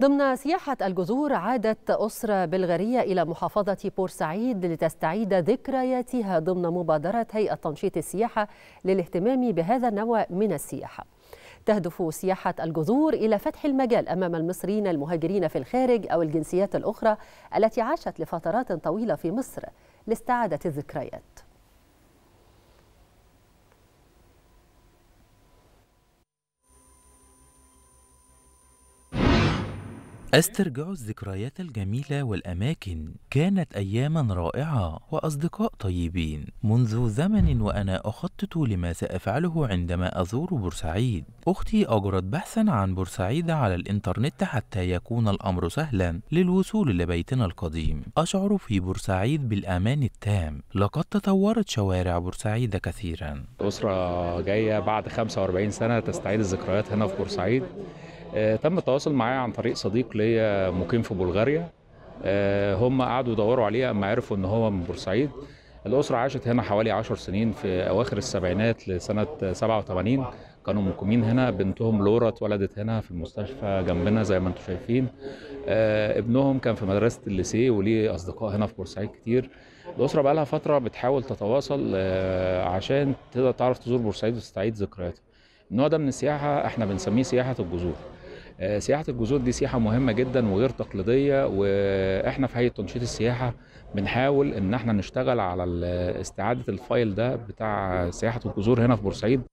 ضمن سياحة الجذور عادت أسرة بلغارية إلى محافظة بورسعيد لتستعيد ذكرياتها ضمن مبادرة هيئة تنشيط السياحة للاهتمام بهذا النوع من السياحة تهدف سياحة الجذور إلى فتح المجال أمام المصريين المهاجرين في الخارج أو الجنسيات الأخرى التي عاشت لفترات طويلة في مصر لاستعادة الذكريات أسترجع الذكريات الجميلة والأماكن كانت أياما رائعة وأصدقاء طيبين منذ زمن وأنا أخطط لما سأفعله عندما أزور بورسعيد أختي أجرت بحثا عن بورسعيد على الإنترنت حتى يكون الأمر سهلا للوصول لبيتنا القديم أشعر في بورسعيد بالأمان التام لقد تطورت شوارع بورسعيد كثيرا أسرة جاية بعد 45 سنة تستعيد الذكريات هنا في بورسعيد آه، تم التواصل معايا عن طريق صديق ليا مقيم في بلغاريا آه، هم قعدوا يدوروا عليه اما عرفوا ان هو من بورسعيد الأسرة عاشت هنا حوالي 10 سنين في أواخر السبعينات لسنة 87 كانوا مقيمين هنا بنتهم لورا اتولدت هنا في المستشفى جنبنا زي ما انتم شايفين آه، ابنهم كان في مدرسة الليسيه وليه أصدقاء هنا في بورسعيد كتير الأسرة بقى لها فترة بتحاول تتواصل عشان تقدر تعرف تزور بورسعيد وتستعيد ذكرياتها النوع ده من السياحة احنا بنسميه سياحة الجذور آه، سياحه الجزر دي سياحه مهمه جدا وغير تقليديه واحنا في هيئه تنشيط السياحه بنحاول ان احنا نشتغل على استعاده الفايل ده بتاع سياحه الجزر هنا في بورسعيد